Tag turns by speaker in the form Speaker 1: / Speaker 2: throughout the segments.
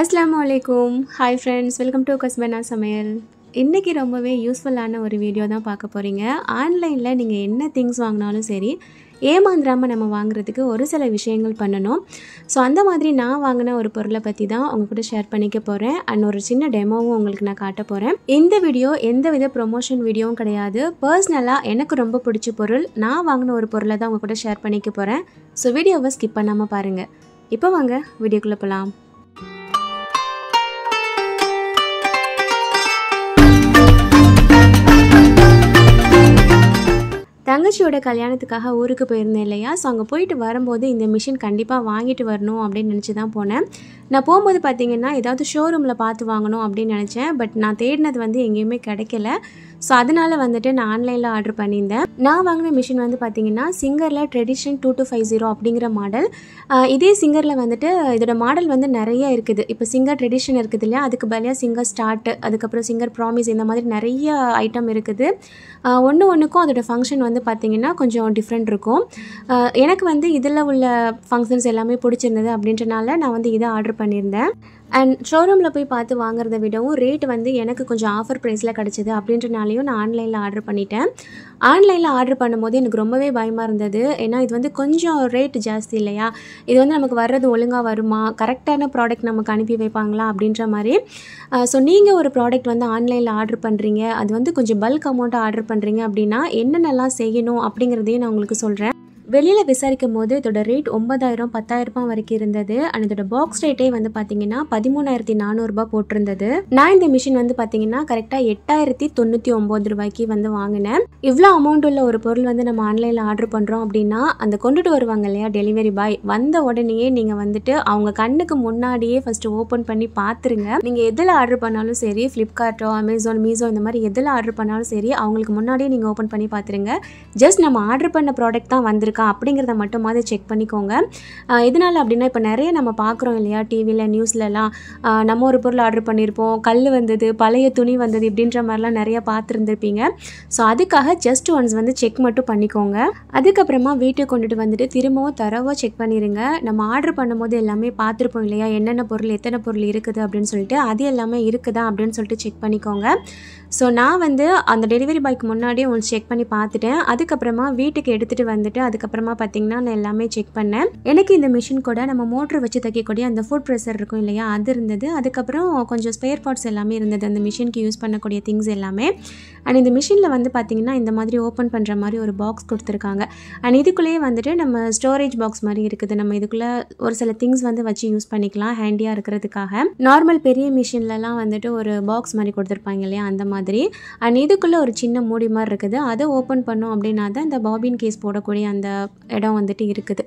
Speaker 1: அஸ்லாம் வலைக்கும் hi friends welcome to கஸ்பனா சமையல் இன்றைக்கி ரொம்பவே யூஸ்ஃபுல்லான ஒரு வீடியோ தான் பார்க்க போகிறீங்க ஆன்லைனில் நீங்கள் என்ன திங்ஸ் வாங்கினாலும் சரி ஏமாந்துடாமல் நம்ம வாங்குறதுக்கு ஒரு சில விஷயங்கள் பண்ணணும் ஸோ அந்த மாதிரி நான் வாங்கின ஒரு பொருளை பற்றி தான் உங்கள் கூட ஷேர் பண்ணிக்க போகிறேன் அண்ட் ஒரு சின்ன டெமோவும் உங்களுக்கு நான் காட்ட போகிறேன் இந்த வீடியோ எந்த வித ப்ரொமோஷன் வீடியோவும் கிடையாது பர்சனலாக எனக்கு ரொம்ப பிடிச்ச பொருள் நான் வாங்கின ஒரு பொருளை தான் உங்கள் கூட ஷேர் பண்ணிக்க போகிறேன் ஸோ வீடியோவை ஸ்கிப் பண்ணாமல் பாருங்கள் இப்போ வாங்க வீடியோக்குள்ளே போகலாம் தங்கச்சியோட கல்யாணத்துக்காக ஊருக்கு போயிருந்தேன் இல்லையா ஸோ அங்கே போயிட்டு வரும்போது இந்த மிஷின் கண்டிப்பாக வாங்கிட்டு வரணும் அப்படின்னு நினச்சி தான் போனேன் நான் போகும்போது பார்த்தீங்கன்னா ஏதாவது ஷோரூமில் பார்த்து வாங்கணும் அப்படின்னு நினச்சேன் பட் நான் தேடினது வந்து எங்கேயுமே கிடைக்கல ஸோ அதனால் வந்துட்டு நான் ஆன்லைனில் ஆர்டர் பண்ணியிருந்தேன் நான் வாங்கின மிஷின் வந்து பார்த்தீங்கன்னா சிங்கரில் tradition two two five zero அப்படிங்கிற மாடல் இதே சிங்கரில் வந்துட்டு இதோட மாடல் வந்து நிறைய இருக்குது இப்போ சிங்கர் ட்ரெடிஷன் இருக்குது இல்லையா அதுக்கு பதிலாக சிங்கர் ஸ்டார்ட் அதுக்கப்புறம் சிங்கர் ப்ராமிஸ் இந்த மாதிரி நிறைய ஐட்டம் இருக்குது ஒன்று ஒன்றுக்கும் அதோட ஃபங்க்ஷன் வந்து பார்த்திங்கன்னா கொஞ்சம் டிஃப்ரெண்ட் இருக்கும் எனக்கு வந்து இதில் உள்ள ஃபங்க்ஷன்ஸ் எல்லாமே பிடிச்சிருந்தது அப்படின்றனால நான் வந்து இதை ஆர்டர் பண்ணியிருந்தேன் அண்ட் ஷோரூமில் போய் பார்த்து வாங்குறத விடவும் ரேட் வந்து எனக்கு கொஞ்சம் ஆஃபர் ப்ரைஸில் கிடச்சிது அப்படின்றனாலையும் நான் ஆன்லைனில் ஆர்டர் பண்ணிட்டேன் ஆன்லைனில் ஆர்டர் பண்ணும்போது எனக்கு ரொம்பவே பயமாக இருந்தது ஏன்னா இது வந்து கொஞ்சம் ரேட் ஜாஸ்தி இல்லையா இது வந்து நமக்கு வர்றது ஒழுங்காக வருமா கரெக்டான ப்ராடக்ட் நமக்கு அனுப்பி வைப்பாங்களா அப்படின்ற மாதிரி ஸோ நீங்கள் ஒரு ப்ராடக்ட் வந்து ஆன்லைனில் ஆர்டர் பண்ணுறீங்க அது வந்து கொஞ்சம் பல்க் அமௌண்ட்டாக ஆர்டர் பண்ணுறீங்க அப்படின்னா என்னென்னலாம் செய்யணும் அப்படிங்கிறதையும் நான் உங்களுக்கு சொல்கிறேன் வெளியில் விசாரிக்கும் போது இதோட ரேட் ஒன்பதாயிரம் பத்தாயிரம் வரைக்கும் இருந்தது அண்ட் இதோட பாக்ஸ் ரேட்டே வந்து பார்த்தீங்கன்னா பதிமூணாயிரத்தி நானூறுபா போட்டிருந்தது நான் இந்த மிஷின் வந்து பார்த்தீங்கன்னா கரெக்டாக எட்டாயிரத்தி தொண்ணூற்றி ஒம்பது ரூபாய்க்கு வந்து வாங்கினேன் இவ்வளோ அமௌண்ட் உள்ள ஒரு பொருள் வந்து நம்ம ஆன்லைனில் ஆர்டர் பண்ணுறோம் அப்படின்னா அந்த கொண்டுட்டு வருவாங்க இல்லையா டெலிவரி பாய் வந்த உடனேயே நீங்கள் வந்துட்டு அவங்க கண்ணுக்கு முன்னாடியே ஃபஸ்ட்டு ஓப்பன் பண்ணி பார்த்துருங்க நீங்கள் எதில் ஆர்டர் பண்ணாலும் சரி ஃப்ளிப்கார்ட்டோ அமேசான் மீசோ இந்த மாதிரி எதில் ஆர்டர் பண்ணாலும் சரி அவங்களுக்கு முன்னாடியே நீங்கள் ஓப்பன் பண்ணி பார்த்துருங்க ஜஸ்ட் நம்ம ஆர்டர் பண்ண ப்ராடக்ட் தான் வந்திருக்கு இருக்கா அப்படிங்கிறத மட்டுமாவது செக் பண்ணிக்கோங்க எதனால் அப்படின்னா இப்போ நிறைய நம்ம பார்க்குறோம் இல்லையா டிவியில் நியூஸ்லலாம் நம்ம ஒரு பொருள் ஆர்டர் பண்ணியிருப்போம் கல் வந்தது பழைய துணி வந்தது இப்படின்ற மாதிரிலாம் நிறையா பார்த்துருந்துருப்பீங்க ஸோ அதுக்காக ஜஸ்ட் ஒன்ஸ் வந்து செக் மட்டும் பண்ணிக்கோங்க அதுக்கப்புறமா வீட்டுக்கு கொண்டுட்டு வந்துட்டு திரும்பவும் தரவாக செக் பண்ணிடுங்க நம்ம ஆர்டர் பண்ணும்போது எல்லாமே பார்த்துருப்போம் இல்லையா என்னென்ன பொருள் எத்தனை பொருள் இருக்குது அப்படின்னு சொல்லிட்டு அது எல்லாமே இருக்குதா அப்படின்னு சொல்லிட்டு செக் பண்ணிக்கோங்க ஸோ நான் வந்து அந்த டெலிவரி பாய்க்கு முன்னாடியே ஒன்று செக் பண்ணி பார்த்துட்டேன் அதுக்கப்புறமா வீட்டுக்கு எடுத்துகிட்டு வந்துட்டு அதுக்கு அதுக்கப்புறமா பார்த்தீங்கன்னா நான் எல்லாமே செக் பண்ணேன் எனக்கு இந்த மிஷின் கூட நம்ம மோட்ரு வச்சு தைக்கக்கூடிய அந்த ஃபுட் ப்ரெஷர் இருக்கும் இல்லையா அது இருந்தது அதுக்கப்புறம் கொஞ்சம் ஸ்பேர் பார்ட்ஸ் எல்லாமே இருந்தது அந்த மிஷினுக்கு யூஸ் பண்ணக்கூடிய திங்ஸ் எல்லாமே அண்ட் இந்த மிஷினில் வந்து பார்த்திங்கன்னா இந்த மாதிரி ஓப்பன் பண்ணுற மாதிரி ஒரு பாக்ஸ் கொடுத்துருக்காங்க அண்ட் இதுக்குள்ளேயே வந்துட்டு நம்ம ஸ்டோரேஜ் பாக்ஸ் மாதிரி இருக்குது நம்ம இதுக்குள்ளே ஒரு சில திங்ஸ் வந்து வச்சு யூஸ் பண்ணிக்கலாம் ஹேண்டியாக இருக்கிறதுக்காக நார்மல் பெரிய மிஷின்லலாம் வந்துட்டு ஒரு பாக்ஸ் மாதிரி கொடுத்துருப்பாங்க இல்லையா அந்த மாதிரி அண்ட் இதுக்குள்ளே ஒரு சின்ன மூடி மாதிரி இருக்குது அதை ஓப்பன் பண்ணோம் அப்படின்னா தான் இந்த பாபின் கேஸ் போடக்கூடிய அந்த இடம் வந்துட்டு இருக்குது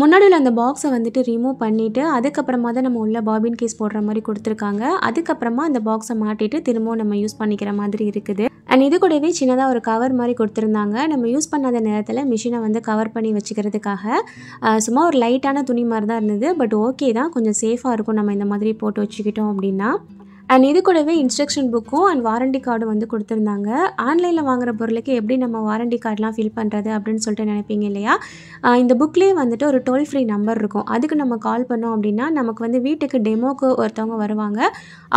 Speaker 1: முன்னாடியில் அந்த பாக்ஸை வந்துட்டு ரிமூவ் பண்ணிவிட்டு அதுக்கப்புறமா தான் நம்ம உள்ள பாபின் கேஸ் போடுற மாதிரி கொடுத்துருக்காங்க அதுக்கப்புறமா அந்த பாக்ஸை மாட்டிட்டு திரும்பவும் நம்ம யூஸ் பண்ணிக்கிற மாதிரி இருக்குது அண்ட் இது கூடவே சின்னதாக ஒரு கவர் மாதிரி கொடுத்துருந்தாங்க நம்ம யூஸ் பண்ணாத நேரத்தில் மிஷினை வந்து கவர் பண்ணி வச்சுக்கிறதுக்காக சும்மா ஒரு லைட்டான துணி மாதிரி தான் இருந்தது பட் ஓகே தான் கொஞ்சம் சேஃபாக இருக்கும் நம்ம இந்த மாதிரி போட்டு வச்சுக்கிட்டோம் அப்படின்னா அண்ட் இது கூடவே இன்ஸ்ட்ரக்ஷன் புக்கும் அண்ட் வாரண்டி கார்டும் வந்து கொடுத்துருந்தாங்க ஆன்லைனில் வாங்குற பொருளுக்கு எப்படி நம்ம வாரண்டி கார்டெலாம் ஃபில் பண்ணுறது அப்படின்னு சொல்லிட்டு நினைப்பீங்க இல்லையா இந்த புக்லேயே வந்துட்டு ஒரு டோல் ஃப்ரீ நம்பர் இருக்கும் அதுக்கு நம்ம கால் பண்ணோம் அப்படின்னா நமக்கு வந்து வீட்டுக்கு டெமோக்கு ஒருத்தவங்க வருவாங்க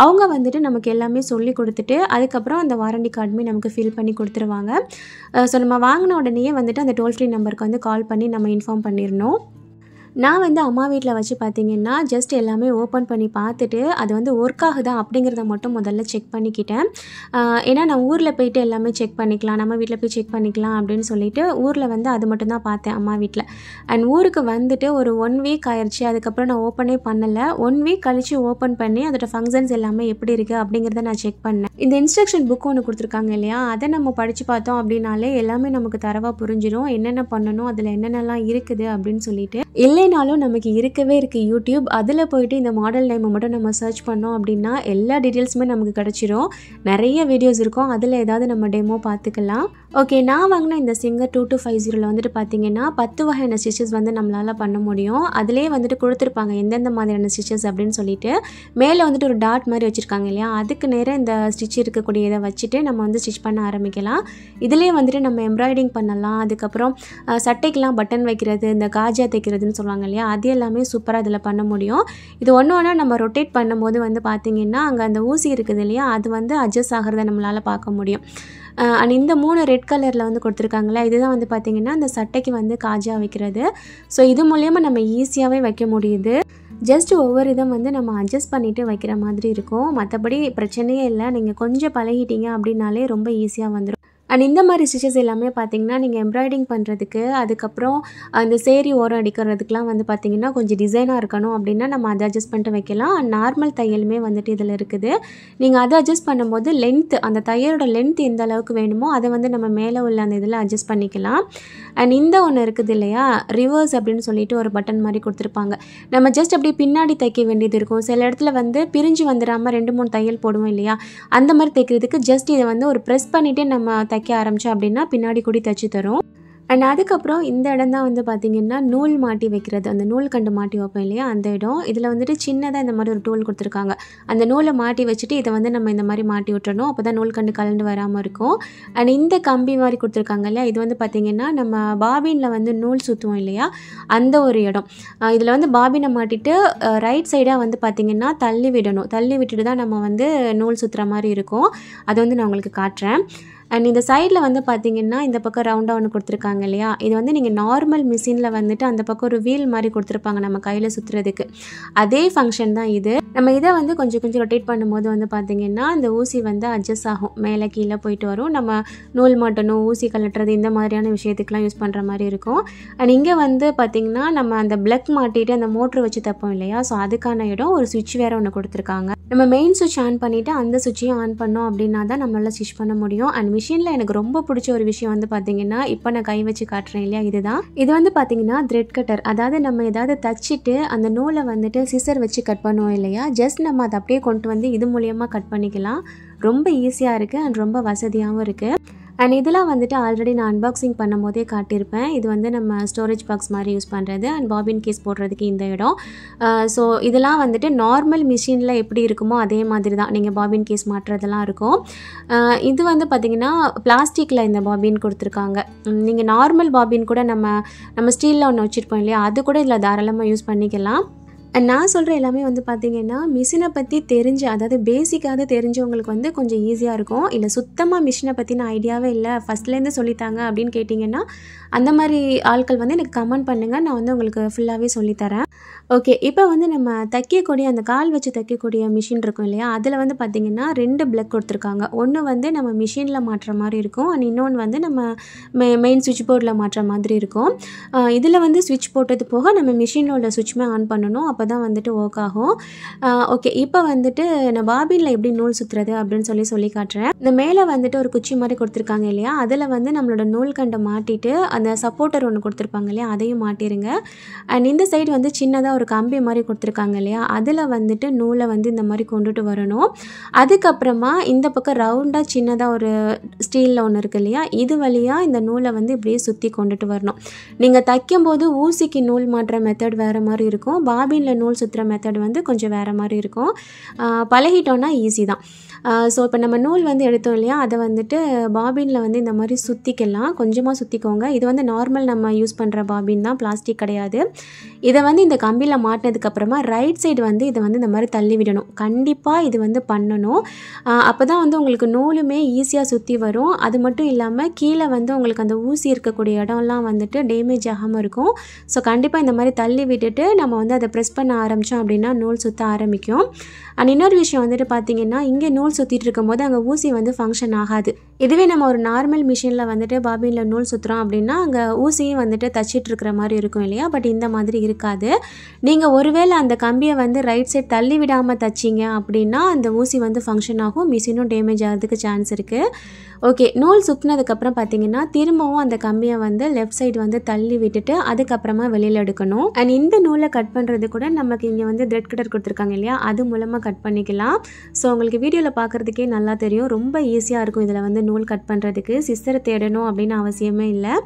Speaker 1: அவங்க வந்துட்டு நமக்கு எல்லாமே சொல்லி கொடுத்துட்டு அதுக்கப்புறம் அந்த வாரண்டி கார்டுமே நமக்கு ஃபில் பண்ணி கொடுத்துருவாங்க ஸோ நம்ம வாங்கின உடனே வந்துட்டு அந்த டோல் ஃப்ரீ நம்பருக்கு வந்து கால் பண்ணி நம்ம இன்ஃபார்ம் பண்ணிடணும் நான் வந்து அம்மா வீட்டில் வச்சு பார்த்தீங்கன்னா ஜஸ்ட் எல்லாமே ஓப்பன் பண்ணி பார்த்துட்டு அது வந்து ஒர்க் ஆகுதா அப்படிங்கிறத மட்டும் முதல்ல செக் பண்ணிக்கிட்டேன் ஏன்னா நான் ஊரில் போயிட்டு எல்லாமே செக் பண்ணிக்கலாம் நம்ம வீட்டில் போய் செக் பண்ணிக்கலாம் அப்படின்னு சொல்லிட்டு ஊரில் வந்து அது மட்டும் தான் பார்த்தேன் அம்மா வீட்டில் அண்ட் ஊருக்கு வந்துட்டு ஒரு ஒன் வீக் ஆயிடுச்சு அதுக்கப்புறம் நான் ஓப்பனே பண்ணலை ஒன் வீக் கழித்து ஓப்பன் பண்ணி அதோட ஃபங்க்ஷன்ஸ் எல்லாமே எப்படி இருக்குது அப்படிங்கிறத நான் செக் பண்ணேன் இந்த இன்ஸ்ட்ரக்ஷன் புக் ஒன்று கொடுத்துருக்காங்க இல்லையா அதை நம்ம படித்து பார்த்தோம் அப்படின்னாலே எல்லாமே நமக்கு தரவாக புரிஞ்சிடும் என்னென்ன பண்ணணும் அதில் என்னென்னலாம் இருக்குது அப்படின்னு சொல்லிட்டு இல்லை இல்லைனாலும் நமக்கு இருக்கவே இருக்குது யூடியூப் அதில் போயிட்டு இந்த மாடல் நேமை மட்டும் நம்ம சர்ச் பண்ணோம் அப்படின்னா எல்லா டீட்டெயில்ஸுமே நமக்கு கிடச்சிரும் நிறைய வீடியோஸ் இருக்கும் அதில் ஏதாவது நம்ம டெமோ பார்த்துக்கலாம் ஓகே நான் வாங்கின இந்த சிங்கர் டூ டூ ஃபைவ் ஜீரோவில் வந்துட்டு பார்த்தீங்கன்னா பத்து வகையான ஸ்டிச்சஸ் வந்து நம்மளால் பண்ண முடியும் அதிலே வந்துட்டு கொடுத்துருப்பாங்க எந்தெந்த மாதிரியான ஸ்டிச்சஸ் அப்படின்னு சொல்லிட்டு மேலே வந்துட்டு ஒரு டாட் மாதிரி வச்சுருக்காங்க இல்லையா அதுக்கு நேராக இந்த ஸ்டிச் இருக்கக்கூடியதை வச்சுட்டு நம்ம வந்து ஸ்டிச் பண்ண ஆரம்பிக்கலாம் இதுலேயே வந்துட்டு நம்ம எம்ப்ராய்டிங் பண்ணலாம் அதுக்கப்புறம் சட்டைக்கெலாம் பட்டன் வைக்கிறது இந்த காஜா தைக்கிறதுன்னு சொல்லலாம் சொல்லுவாங்க இல்லையா அது எல்லாமே சூப்பராக இதில் பண்ண முடியும் இது ஒன்று ஒன்றா நம்ம ரொட்டேட் பண்ணும்போது வந்து பார்த்திங்கன்னா அங்கே அந்த ஊசி இருக்குது இல்லையா அது வந்து அட்ஜஸ்ட் ஆகிறத நம்மளால் பார்க்க முடியும் அண்ட் இந்த மூணு ரெட் கலரில் வந்து கொடுத்துருக்காங்களே இதுதான் வந்து பார்த்திங்கன்னா அந்த சட்டைக்கு வந்து காஜா வைக்கிறது ஸோ இது மூலயமா நம்ம ஈஸியாகவே வைக்க முடியுது ஜஸ்ட் ஒவ்வொரு இதை வந்து நம்ம அட்ஜஸ்ட் பண்ணிவிட்டு வைக்கிற மாதிரி இருக்கும் மற்றபடி பிரச்சனையே இல்லை நீங்கள் கொஞ்சம் பழகிட்டீங்க அப்படின்னாலே ரொம்ப ஈஸியாக வந்துடும் அண்ட் இந்த மாதிரி ஸ்டிச்சஸ் எல்லாமே பார்த்தீங்கன்னா நீங்கள் எம்ப்ராய்டிங் பண்ணுறதுக்கு அதுக்கப்புறம் அந்த சேரி ஓரம் அடிக்கிறதுக்குலாம் வந்து பார்த்திங்கன்னா கொஞ்சம் டிசைனாக இருக்கணும் அப்படின்னா நம்ம அதை அட்ஜஸ்ட் பண்ணிட்டு வைக்கலாம் அண்ட் நார்மல் தையலுமே வந்துட்டு இதில் இருக்குது நீங்கள் அதை அட்ஜஸ்ட் பண்ணும்போது லென்த் அந்த தையலோட லென்த் எந்த அளவுக்கு வேணுமோ அதை வந்து நம்ம மேலே உள்ள அந்த இதில் அட்ஜஸ்ட் பண்ணிக்கலாம் அண்ட் இந்த ஒன்று இருக்குது இல்லையா ரிவர்ஸ் அப்படின்னு சொல்லிட்டு ஒரு பட்டன் மாதிரி கொடுத்துருப்பாங்க நம்ம ஜஸ்ட் அப்படியே பின்னாடி தைக்க வேண்டியது இருக்கும் சில இடத்துல வந்து பிரிஞ்சு வந்துடாமல் ரெண்டு மூணு தையல் போடுவோம் இல்லையா அந்த மாதிரி தைக்கிறதுக்கு ஜஸ்ட் இதை வந்து ஒரு ப்ரெஸ் பண்ணிவிட்டு நம்ம தை தைக்க ஆரம்பித்தோம் அப்படின்னா பின்னாடி கூடி தைச்சி தரும் அண்ட் அதுக்கப்புறம் இந்த இடம் தான் வந்து பார்த்திங்கன்னா நூல் மாட்டி வைக்கிறது அந்த நூல் கண்டு மாட்டி வைப்போம் இல்லையா அந்த இடம் இதில் வந்துட்டு சின்னதாக இந்த மாதிரி ஒரு டூல் கொடுத்துருக்காங்க அந்த நூலை மாட்டி வச்சுட்டு இதை வந்து நம்ம இந்த மாதிரி மாட்டி விட்டுறணும் அப்போ தான் நூல் கண்டு கலந்து வராமல் இருக்கும் அண்ட் இந்த கம்பி மாதிரி கொடுத்துருக்காங்க இல்லையா இது வந்து பார்த்திங்கன்னா நம்ம பாபினில் வந்து நூல் சுற்றுவோம் இல்லையா அந்த ஒரு இடம் இதில் வந்து பாபினை மாட்டிட்டு ரைட் சைடாக வந்து பார்த்திங்கன்னா தள்ளி விடணும் தள்ளி விட்டுட்டு தான் நம்ம வந்து நூல் சுற்றுற மாதிரி இருக்கும் அதை வந்து நான் உங்களுக்கு காட்டுறேன் அண்ட் இந்த சைடில் வந்து பார்த்தீங்கன்னா இந்த பக்கம் ரவுண்டாக ஒன்று கொடுத்துருக்காங்க இல்லையா இது வந்து நீங்கள் நார்மல் மிஷினில் வந்துட்டு அந்த பக்கம் ஒரு வீல் மாதிரி கொடுத்துருப்பாங்க நம்ம கையில் சுற்றுறதுக்கு அதே ஃபங்க்ஷன் தான் இது நம்ம இதை வந்து கொஞ்சம் கொஞ்சம் ரொட்டேட் பண்ணும்போது வந்து பார்த்திங்கன்னா அந்த ஊசி வந்து அட்ஜஸ்ட் ஆகும் மேலே கீழே போயிட்டு வரும் நம்ம நூல் மாட்டணும் ஊசி கலட்டுறது இந்த மாதிரியான விஷயத்துக்குலாம் யூஸ் பண்ணுற மாதிரி இருக்கும் அண்ட் இங்கே வந்து பார்த்திங்கன்னா நம்ம அந்த பிளக் மாட்டிட்டு அந்த மோட்ரு வச்சு தப்போம் இல்லையா ஸோ அதுக்கான இடம் ஒரு சுவிட்ச் வேறு ஒன்று கொடுத்துருக்காங்க நம்ம மெயின் சுவிட்ச் ஆன் பண்ணிவிட்டு அந்த சுவிட்சையும் ஆன் பண்ணோம் அப்படின்னா தான் நம்மளால் ஸ்டிச் பண்ண முடியும் அண்ட் மிஷினில் எனக்கு ரொம்ப பிடிச்ச ஒரு விஷயம் வந்து பார்த்தீங்கன்னா இப்போ நான் கை வச்சு காட்டுறேன் இல்லையா இதுதான் இது வந்து பார்த்தீங்கன்னா த்ரெட் கட்டர் அதாவது நம்ம ஏதாவது தச்சுட்டு அந்த நூலை வந்துட்டு சிசர் வச்சு கட் பண்ணுவோம் இல்லையா ஜஸ்ட் நம்ம அதை அப்படியே கொண்டு வந்து இது மூலியமாக கட் பண்ணிக்கலாம் ரொம்ப ஈஸியாக இருக்குது அண்ட் ரொம்ப வசதியாகவும் இருக்குது அண்ட் இதெல்லாம் வந்துட்டு ஆல்ரெடி நான் அன்பாக்சிங் பண்ணும் போதே காட்டியிருப்பேன் இது வந்து நம்ம ஸ்டோரேஜ் பாக்ஸ் மாதிரி யூஸ் பண்ணுறது அண்ட் பாபின் கேஸ் போடுறதுக்கு இந்த இடம் ஸோ இதெல்லாம் வந்துட்டு நார்மல் மிஷினில் எப்படி இருக்குமோ அதே மாதிரி தான் நீங்கள் பாபின் கேஸ் மாட்டுறதெல்லாம் இருக்கும் இது வந்து பார்த்திங்கன்னா பிளாஸ்டிக்கில் இந்த பாபின் கொடுத்துருக்காங்க நீங்கள் நார்மல் பாபின் கூட நம்ம நம்ம ஸ்டீலில் ஒன்று வச்சுருப்போம் இல்லையா அது கூட இதில் தாராளமாக யூஸ் பண்ணிக்கலாம் நான் சொல்கிற எல்லாமே வந்து பார்த்திங்கன்னா மிஷினை பற்றி தெரிஞ்சு அதாவது பேசிக்காவது தெரிஞ்சவங்களுக்கு வந்து கொஞ்சம் ஈஸியாக இருக்கும் இல்லை சுத்தமாக மிஷினை பற்றின ஐடியாவே இல்லை ஃபஸ்ட்லேருந்து சொல்லித்தாங்க அப்படின்னு கேட்டிங்கன்னா அந்த மாதிரி ஆட்கள் வந்து எனக்கு கமெண்ட் பண்ணுங்கள் நான் வந்து உங்களுக்கு ஃபுல்லாகவே சொல்லித்தரேன் ஓகே இப்போ வந்து நம்ம தைக்கக்கூடிய அந்த கால் வச்சு தைக்கக்கூடிய மிஷின் இருக்கும் இல்லையா அதில் வந்து பார்த்திங்கன்னா ரெண்டு பிளக் கொடுத்துருக்காங்க ஒன்று வந்து நம்ம மிஷினில் மாற்றுற மாதிரி இருக்கும் அண்ட் இன்னொன்று வந்து நம்ம மெ மெயின் சுவிட்ச் போர்டில் மாற்றுற மாதிரி இருக்கும் இதில் வந்து சுவிட்ச் போட்டது போக நம்ம மிஷினில் உள்ள சுவிட்சுமே ஆன் பண்ணணும் அப்போ தான் வந்துட்டு ஒர்க் ஆகும் ஓகே இப்போ வந்துட்டு நான் பாபினில் எப்படி நூல் சுற்றுறது அப்படின்னு சொல்லி சொல்லி காட்டுறேன் இந்த மேலே வந்துட்டு ஒரு குச்சி மாதிரி கொடுத்துருக்காங்க இல்லையா அதில் வந்து நம்மளோட நூல் கண்டை மாட்டிட்டு அந்த சப்போர்ட்டர் ஒன்று கொடுத்துருப்பாங்க இல்லையா அதையும் மாட்டிடுங்க அண்ட் இந்த சைடு வந்து சின்னதாக ஒரு கம்பி மாதிரி கொடுத்துருக்காங்க இல்லையா அதில் வந்துட்டு நூலை வந்து இந்த மாதிரி கொண்டுட்டு வரணும் அதுக்கப்புறமா இந்த பக்கம் ரவுண்டாக சின்னதாக ஒரு ஸ்டீலில் ஒன்று இருக்குது இல்லையா இது வழியாக இந்த நூலை வந்து இப்படியே சுற்றி கொண்டுட்டு வரணும் நீங்கள் தைக்கும்போது ஊசிக்கு நூல் மாட்டுற மெத்தட் வேறு மாதிரி இருக்கும் பாபினில் நூல் சுற்றுற மெத்தட் வந்து கொஞ்சம் வேறு மாதிரி இருக்கும் பழகிட்டோன்னா ஈஸி தான் ஸோ இப்போ நம்ம நூல் வந்து எடுத்தோம் இல்லையா அதை வந்துட்டு பாபினில் வந்து இந்த மாதிரி சுற்றிக்கலாம் கொஞ்சமாக சுற்றிக்கோங்க இது வந்து நார்மல் நம்ம யூஸ் பண்ணுற பாபின் தான் பிளாஸ்டிக் கிடையாது இதை வந்து இந்த கம்பியில் கீழே மாட்டினதுக்கப்புறமா ரைட் சைடு வந்து இதை வந்து இந்த மாதிரி தள்ளி விடணும் கண்டிப்பாக இது வந்து பண்ணணும் அப்போ தான் வந்து உங்களுக்கு நூலுமே ஈஸியாக சுற்றி வரும் அது மட்டும் இல்லாமல் கீழே வந்து உங்களுக்கு அந்த ஊசி இருக்கக்கூடிய இடம்லாம் வந்துட்டு டேமேஜ் ஆகாமல் இருக்கும் ஸோ கண்டிப்பாக இந்த மாதிரி தள்ளி விட்டுட்டு நம்ம வந்து அதை ப்ரெஸ் பண்ண ஆரம்பித்தோம் அப்படின்னா நூல் சுற்ற ஆரம்பிக்கும் அண்ட் இன்னொரு விஷயம் வந்துட்டு பார்த்திங்கன்னா இங்கே நூல் சுற்றிட்டு இருக்கும்போது அங்கே ஊசி வந்து ஃபங்க்ஷன் ஆகாது இதுவே நம்ம ஒரு நார்மல் மிஷினில் வந்துட்டு பாபினில் நூல் சுற்றுறோம் அப்படின்னா அங்கே ஊசியும் வந்துட்டு தச்சிட்டு இருக்கிற மாதிரி இருக்கும் இல்லையா பட் இந்த மாதிரி இருக்காது நீங்கள் ஒருவேளை அந்த கம்பியை வந்து ரைட் சைட் தள்ளி விடாமல் தைச்சிங்க அப்படின்னா அந்த ஊசி வந்து ஃபங்க்ஷன் ஆகும் மிஷினும் டேமேஜ் ஆகிறதுக்கு சான்ஸ் இருக்குது ஓகே நூல் சுற்றினதுக்கப்புறம் பார்த்தீங்கன்னா திரும்பவும் அந்த கம்பியை வந்து லெஃப்ட் சைடு வந்து தள்ளி விட்டுட்டு அதுக்கப்புறமா வெளியில் எடுக்கணும் அண்ட் இந்த நூலை கட் பண்ணுறது கூட நமக்கு இங்கே வந்து த்ரெட் கட்டர் கொடுத்துருக்காங்க இல்லையா அது மூலமாக கட் பண்ணிக்கலாம் ஸோ உங்களுக்கு வீடியோவில் பார்க்குறதுக்கே நல்லா தெரியும் ரொம்ப ஈஸியாக இருக்கும் இதில் வந்து நூல் கட் பண்ணுறதுக்கு சிஸ்டரை தேடணும் அப்படின்னு அவசியமே இல்லை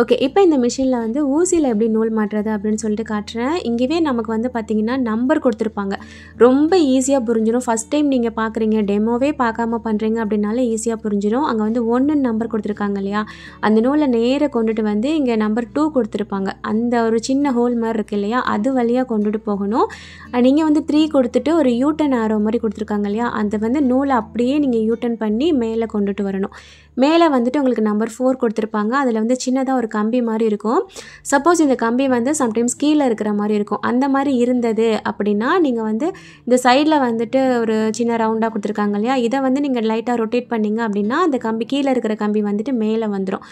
Speaker 1: ஓகே இப்போ இந்த மிஷினில் வந்து ஊசியில் எப்படி நூல் மாட்டுறது அப்படின்னு சொல்லிட்டு காட்டுறேன் இங்கேயே நமக்கு வந்து பார்த்திங்கன்னா நம்பர் கொடுத்துருப்பாங்க ரொம்ப ஈஸியாக புரிஞ்சிடும் ஃபஸ்ட் டைம் நீங்கள் பார்க்குறீங்க டெமோவே பார்க்காம பண்ணுறீங்க அப்படின்னாலே ஈஸியாக புரிஞ்சிடும் அங்கே வந்து ஒன்று நம்பர் கொடுத்துருக்காங்க இல்லையா அந்த நூலை நேராக கொண்டுட்டு வந்து இங்கே நம்பர் டூ கொடுத்துருப்பாங்க அந்த ஒரு சின்ன ஹோல் மாதிரி இருக்குது இல்லையா அது வழியாக கொண்டுட்டு போகணும் நீங்கள் வந்து த்ரீ கொடுத்துட்டு ஒரு யூட்டன் ஆரோ மாதிரி கொடுத்துருக்காங்க இல்லையா அந்த வந்து நூலை அப்படியே நீங்கள் யூட்டன் பண்ணி மேலே கொண்டுட்டு வரணும் மேலே வந்துட்டு உங்களுக்கு நம்பர் ஃபோர் கொடுத்துருப்பாங்க அதில் வந்து சின்னதாக ஒரு கம்பி மாதிரி இருக்கும் சப்போஸ் இந்த கம்பி வந்து சம்டைம்ஸ் கீழே இருக்கிற மாதிரி இருக்கும் அந்த மாதிரி இருந்தது அப்படின்னா நீங்கள் வந்து இந்த சைடில் வந்துட்டு ஒரு சின்ன ரவுண்டாக கொடுத்துருக்காங்க இல்லையா இதை வந்து நீங்கள் லைட்டாக ரொட்டேட் பண்ணிங்க அப்படின்னா அந்த கம்பி கீழே இருக்கிற கம்பி வந்துட்டு மேலே வந்துடும்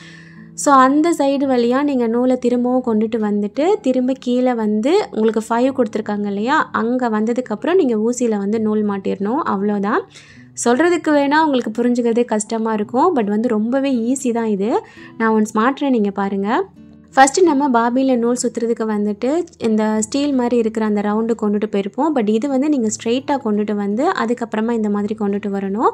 Speaker 1: ஸோ அந்த சைடு வழியாக நீங்கள் நூலை திரும்பவும் கொண்டுட்டு வந்துட்டு திரும்ப கீழே வந்து உங்களுக்கு ஃபைவ் கொடுத்துருக்காங்க இல்லையா அங்கே வந்ததுக்கப்புறம் நீங்கள் ஊசியில் வந்து நூல் மாட்டிடணும் அவ்வளோதான் சொல்கிறதுக்கு வேணால் உங்களுக்கு புரிஞ்சுக்கிறதே கஷ்டமாக இருக்கும் பட் வந்து ரொம்பவே ஈஸி தான் இது நான் ஒன் ஸ்மார்ட் நீங்கள் பாருங்கள் ஃபஸ்ட்டு நம்ம பாபியில் நூல் சுற்றுறதுக்கு வந்துட்டு இந்த ஸ்டீல் மாதிரி இருக்கிற அந்த ரவுண்டு கொண்டுட்டு போயிருப்போம் பட் இது வந்து நீங்கள் ஸ்ட்ரெயிட்டாக கொண்டுட்டு வந்து அதுக்கப்புறமா இந்த மாதிரி கொண்டுட்டு வரணும்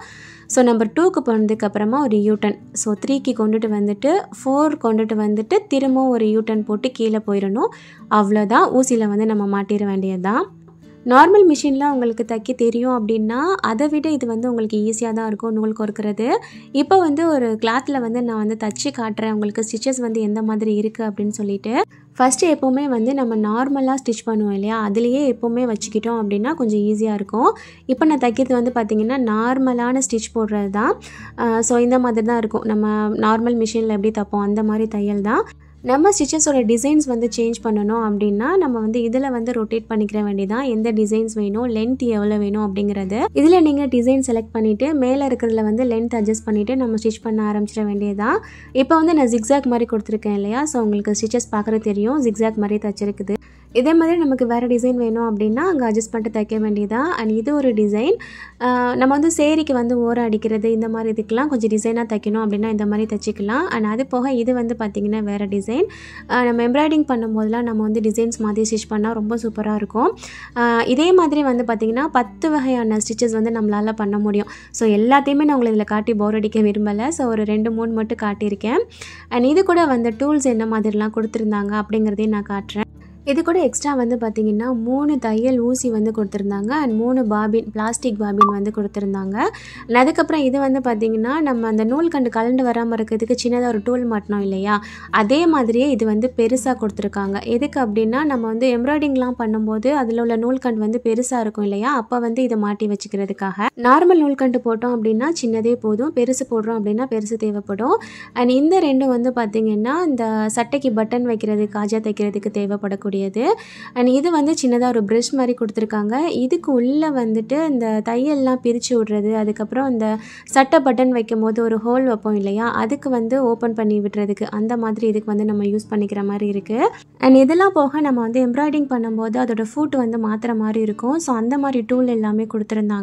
Speaker 1: ஸோ நம்பர் டூக்கு போனதுக்கப்புறமா ஒரு யூட்டன் ஸோ த்ரீக்கு கொண்டுட்டு வந்துட்டு ஃபோர் கொண்டுட்டு வந்துட்டு திரும்பவும் ஒரு யூட்டன் போட்டு கீழே போயிடணும் அவ்வளோதான் ஊசியில் வந்து நம்ம மாட்டிட வேண்டியது தான் நார்மல் மிஷின்லாம் உங்களுக்கு தைக்க தெரியும் அப்படின்னா அதை விட இது வந்து உங்களுக்கு ஈஸியாக தான் இருக்கும் நூல் கோர்க்கிறது இப்போ வந்து ஒரு கிளாத்தில் வந்து நான் வந்து தச்சு காட்டுறேன் உங்களுக்கு ஸ்டிச்சஸ் வந்து எந்த மாதிரி இருக்குது அப்படின்னு சொல்லிட்டு ஃபஸ்ட்டு எப்போவுமே வந்து நம்ம நார்மலாக ஸ்டிச் பண்ணுவோம் இல்லையா அதுலேயே எப்போவுமே வச்சுக்கிட்டோம் அப்படின்னா கொஞ்சம் ஈஸியாக இருக்கும் இப்போ நான் தைக்கிறது வந்து பார்த்திங்கன்னா நார்மலான ஸ்டிச் போடுறது தான் ஸோ இந்த மாதிரி தான் இருக்கும் நம்ம நார்மல் மிஷினில் எப்படி தைப்போம் அந்த மாதிரி தையல் தான் நம்ம ஸ்டிச்சஸோட டிசைன்ஸ் வந்து சேஞ்ச் பண்ணணும் அப்படின்னா நம்ம வந்து இதில் வந்து ரொட்டேட் பண்ணிக்கிற வேண்டியதான் எந்த டிசைன்ஸ் வேணும் லென்த் எவ்வளோ வேணும் அப்படிங்கிறது இதில் நீங்கள் டிசைன் செலக்ட் பண்ணிவிட்டு மேலே இருக்கிறதுல வந்து லென்த் அட்ஜஸ்ட் பண்ணிவிட்டு நம்ம ஸ்டிச் பண்ண ஆரம்பிச்சிட வேண்டியதான் இப்போ வந்து நான் ஜிக்ஸாக் மாதிரி கொடுத்துருக்கேன் இல்லையா ஸோ உங்களுக்கு ஸ்டிச்சஸ் பார்க்குறது தெரியும் ஜிக்ஸாக் மாதிரி தச்சிருக்குது இதே மாதிரி நமக்கு வேறு டிசைன் வேணும் அப்படின்னா அங்கே அட்ஜஸ்ட் பண்ணிட்டு தைக்க வேண்டியதான் அண்ட் இது ஒரு டிசைன் நம்ம வந்து சேரிக்கு வந்து ஓரம் அடிக்கிறது இந்த மாதிரி இதுக்கெலாம் கொஞ்சம் டிசைனாக தைக்கணும் அப்படின்னா இந்த மாதிரி தைச்சிக்கலாம் அண்ட் அது போக இது வந்து பார்த்திங்கன்னா வேறு டிசைன் நம்ம எம்ப்ராய்டிங் பண்ணும்போதெல்லாம் நம்ம வந்து டிசைன்ஸ் மாதிரி ஸ்டிச் பண்ணால் ரொம்ப சூப்பராக இருக்கும் இதே மாதிரி வந்து பார்த்திங்கன்னா பத்து வகையான ஸ்டிச்சஸ் வந்து நம்மளால் பண்ண முடியும் ஸோ எல்லாத்தையுமே நான் உங்களை இதில் காட்டி போர் அடிக்க விரும்பலை ஸோ ஒரு ரெண்டு மூணு மட்டும் காட்டியிருக்கேன் அண்ட் இது கூட வந்து டூல்ஸ் என்ன மாதிரிலாம் கொடுத்துருந்தாங்க அப்படிங்கிறதையும் நான் காட்டுறேன் இது கூட எக்ஸ்ட்ரா வந்து பார்த்தீங்கன்னா மூணு தையல் ஊசி வந்து கொடுத்துருந்தாங்க அண்ட் மூணு பாபின் பிளாஸ்டிக் பாபின் வந்து கொடுத்துருந்தாங்க அண்ட் அதுக்கப்புறம் இது வந்து பார்த்தீங்கன்னா நம்ம அந்த நூல் கண்டு கலண்டு வராமல் இருக்கிறதுக்கு சின்னதாக ஒரு டூல் மாட்டினோம் இல்லையா அதே மாதிரியே இது வந்து பெருசாக கொடுத்துருக்காங்க எதுக்கு அப்படின்னா நம்ம வந்து எம்ப்ராய்டிங்லாம் பண்ணும்போது அதில் உள்ள நூல்கண்டு வந்து பெருசாக இருக்கும் இல்லையா அப்போ வந்து இதை மாட்டி வச்சுக்கிறதுக்காக நார்மல் நூல்கண்டு போட்டோம் அப்படின்னா சின்னதே போதும் பெருசு போடுறோம் அப்படின்னா பெருசு தேவைப்படும் அண்ட் இந்த ரெண்டும் வந்து பார்த்திங்கன்னா இந்த சட்டைக்கு பட்டன் வைக்கிறதுக்கு காஜா தைக்கிறதுக்கு தேவைப்படக்கூடிய இருக்கக்கூடியது அண்ட் இது வந்து சின்னதாக ஒரு ப்ரெஷ் மாதிரி கொடுத்துருக்காங்க இதுக்கு உள்ளே வந்துட்டு இந்த தையல்லாம் பிரித்து விடுறது அதுக்கப்புறம் இந்த சட்டை பட்டன் வைக்கும் போது ஒரு ஹோல் வைப்போம் இல்லையா அதுக்கு வந்து ஓப்பன் பண்ணி விடுறதுக்கு அந்த மாதிரி இதுக்கு வந்து நம்ம யூஸ் பண்ணிக்கிற மாதிரி இருக்குது அண்ட் இதெல்லாம் போக நம்ம வந்து எம்ப்ராய்டிங் பண்ணும்போது அதோட ஃபுட் வந்து மாற்றுற மாதிரி இருக்கும் ஸோ அந்த மாதிரி டூல் எல்லாமே கொடுத்துருந்தாங்க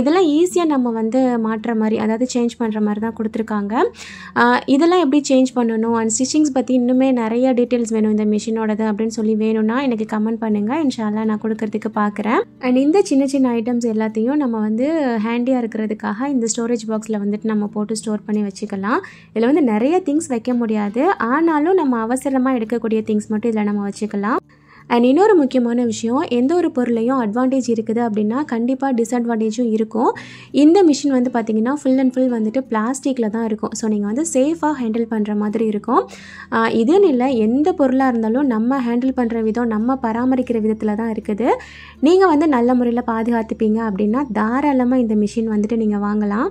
Speaker 1: இதெல்லாம் ஈஸியாக நம்ம வந்து மாற்றுற மாதிரி அதாவது சேஞ்ச் பண்ணுற மாதிரி தான் கொடுத்துருக்காங்க இதெல்லாம் எப்படி சேஞ்ச் பண்ணணும் அண்ட் ஸ்டிச்சிங்ஸ் பற்றி இன்னுமே நிறைய டீட்டெயில்ஸ் வேணும் இந்த மிஷினோடது அப்படின்னு அப்படின்னு சொல்லி வேணும்னா எனக்கு கமெண்ட் பண்ணுங்கள் இன்ஷால்லா நான் கொடுக்கறதுக்கு பார்க்குறேன் அண்ட் இந்த சின்ன சின்ன ஐட்டம்ஸ் எல்லாத்தையும் நம்ம வந்து ஹேண்டியாக இருக்கிறதுக்காக இந்த ஸ்டோரேஜ் பாக்ஸில் வந்துட்டு நம்ம போட்டு ஸ்டோர் பண்ணி வச்சுக்கலாம் இதில் வந்து நிறைய திங்ஸ் வைக்க முடியாது ஆனாலும் நம்ம அவசரமாக எடுக்கக்கூடிய திங்ஸ் மட்டும் இதில் நம்ம வச்சுக்கலாம் அண்ட் இன்னொரு முக்கியமான விஷயம் எந்த ஒரு பொருளையும் அட்வான்டேஜ் இருக்குது அப்படின்னா கண்டிப்பாக டிஸ்அட்வான்டேஜும் இருக்கும் இந்த மிஷின் வந்து பார்த்தீங்கன்னா ஃபுல் அண்ட் ஃபுல் வந்துட்டு பிளாஸ்டிக்கில் தான் இருக்கும் ஸோ நீங்கள் வந்து சேஃபாக ஹேண்டில் பண்ணுற மாதிரி இருக்கும் இதுன்னு இல்லை எந்த பொருளாக இருந்தாலும் நம்ம ஹேண்டில் பண்ணுற விதம் நம்ம பராமரிக்கிற விதத்தில் தான் இருக்குது நீங்கள் வந்து நல்ல முறையில் பாதுகாத்துப்பீங்க அப்படின்னா தாராளமாக இந்த மிஷின் வந்துட்டு நீங்கள் வாங்கலாம்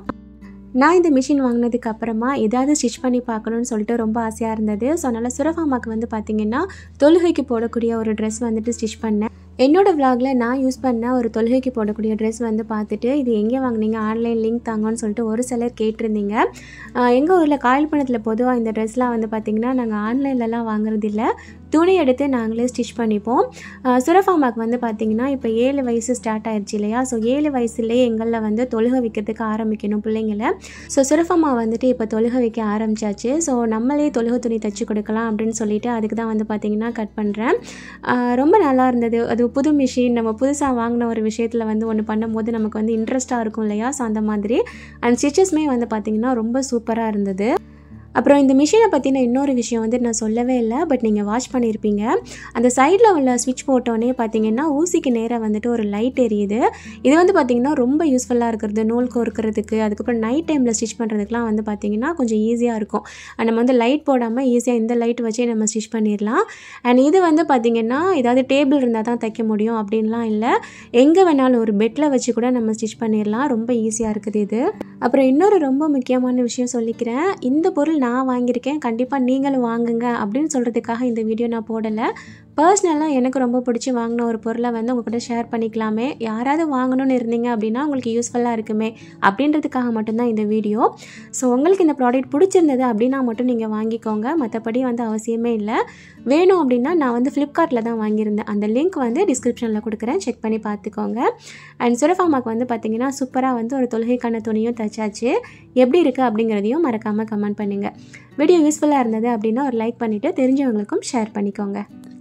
Speaker 1: நான் இந்த மிஷின் வாங்கினதுக்கு அப்புறமா ஏதாவது ஸ்டிச் பண்ணி பார்க்கணும்னு சொல்லிட்டு ரொம்ப ஆசையாக இருந்தது ஸோ அதனால் சுரஃபாமாக்கு வந்து பார்த்திங்கன்னா தொழுகைக்கு போடக்கூடிய ஒரு ட்ரெஸ் வந்துட்டு ஸ்டிச் பண்ணேன் என்னோடய விலாகில் நான் யூஸ் பண்ண ஒரு தொழுகைக்கு போடக்கூடிய ட்ரெஸ் வந்து பார்த்துட்டு இது எங்கே வாங்கினீங்க ஆன்லைன் லிங்க் தாங்கன்னு சொல்லிட்டு ஒரு சிலர் கேட்டிருந்தீங்க எங்கள் ஊரில் பணத்தில் பொதுவாக இந்த ட்ரெஸ்லாம் வந்து பார்த்திங்கன்னா நாங்கள் ஆன்லைன்லலாம் வாங்குறதில்ல துணி எடுத்து நாங்களே ஸ்டிச் பண்ணிப்போம் சுரஃபாமாக்கு வந்து பார்த்திங்கன்னா இப்போ ஏழு வயசு ஸ்டார்ட் ஆயிடுச்சு இல்லையா ஸோ ஏழு வயசுலேயே எங்களில் வந்து தொழுக வைக்கிறதுக்கு ஆரம்பிக்கணும் பிள்ளைங்கள ஸோ சுரஃபாமா வந்துட்டு இப்போ தொழுக வைக்க ஆரம்பிச்சாச்சு ஸோ நம்மளே தொழுக துணி தைச்சி கொடுக்கலாம் அப்படின்னு சொல்லிட்டு அதுக்கு தான் வந்து பார்த்திங்கன்னா கட் பண்ணுறேன் ரொம்ப நல்லா இருந்தது அது புது மிஷின் நம்ம புதுசாக வாங்கின ஒரு விஷயத்தில் வந்து ஒன்று பண்ணும்போது நமக்கு வந்து இன்ட்ரெஸ்ட்டாக இருக்கும் இல்லையா ஸோ அந்த மாதிரி அண்ட் ஸ்டிச்சஸ்மே வந்து பார்த்திங்கன்னா ரொம்ப சூப்பராக இருந்தது அப்புறம் இந்த மிஷினை பற்றின இன்னொரு விஷயம் வந்து நான் சொல்லவே இல்லை பட் நீங்கள் வாஷ் பண்ணியிருப்பீங்க அந்த சைடில் உள்ள ஸ்விட்ச் போட்டோன்னே பார்த்தீங்கன்னா ஊசிக்கு நேராக வந்துட்டு ஒரு லைட் எரியுது இது வந்து பார்த்தீங்கன்னா ரொம்ப யூஸ்ஃபுல்லாக இருக்கிறது நூல் கோர்க்கிறதுக்கு அதுக்கப்புறம் நைட் டைமில் ஸ்டிச் பண்ணுறதுக்குலாம் வந்து பார்த்திங்கன்னா கொஞ்சம் ஈஸியாக இருக்கும் நம்ம வந்து லைட் போடாமல் ஈஸியாக இந்த லைட் வச்சே நம்ம ஸ்டிச் பண்ணிடலாம் அண்ட் இது வந்து பார்த்திங்கன்னா ஏதாவது டேபிள் இருந்தால் தான் தைக்க முடியும் அப்படின்லாம் இல்லை எங்கே வேணாலும் ஒரு பெட்டில் வச்சு கூட நம்ம ஸ்டிச் பண்ணிடலாம் ரொம்ப ஈஸியாக இருக்குது இது அப்புறம் இன்னொரு ரொம்ப முக்கியமான விஷயம் சொல்லிக்கிறேன் இந்த பொருள் நான் வாங்கியிருக்கேன் கண்டிப்பாக நீங்களும் வாங்குங்க அப்படின்னு சொல்கிறதுக்காக இந்த வீடியோ நான் போடலை பர்சனலாக எனக்கு ரொம்ப பிடிச்சி வாங்கின ஒரு பொருளை வந்து உங்கள்கிட்ட ஷேர் பண்ணிக்கலாமே யாராவது வாங்கணும்னு இருந்தீங்க அப்படின்னா உங்களுக்கு யூஸ்ஃபுல்லாக இருக்குமே அப்படின்றதுக்காக மட்டும்தான் இந்த வீடியோ ஸோ உங்களுக்கு இந்த ப்ராடக்ட் பிடிச்சிருந்தது அப்படின்னா மட்டும் நீங்கள் வாங்கிக்கோங்க மற்றபடி வந்து அவசியமே இல்லை வேணும் அப்படின்னா நான் வந்து ஃப்ளிப்கார்ட்டில் தான் வாங்கியிருந்தேன் அந்த லிங்க் வந்து டிஸ்கிரிப்ஷனில் கொடுக்குறேன் செக் பண்ணி பார்த்துக்கோங்க அண்ட் சுரஃபாமாக்கு வந்து பார்த்திங்கன்னா சூப்பராக வந்து ஒரு தொழுகைக்கான துணியும் தச்சாச்சு எப்படி இருக்குது அப்படிங்கிறதையும் மறக்காமல் கமெண்ட் பண்ணுங்கள் வீடியோ யூஸ்ஃபுல்லாக இருந்தது அப்படின்னா ஒரு லைக் பண்ணிவிட்டு தெரிஞ்சவங்களுக்கும் ஷேர் பண்ணிக்கோங்க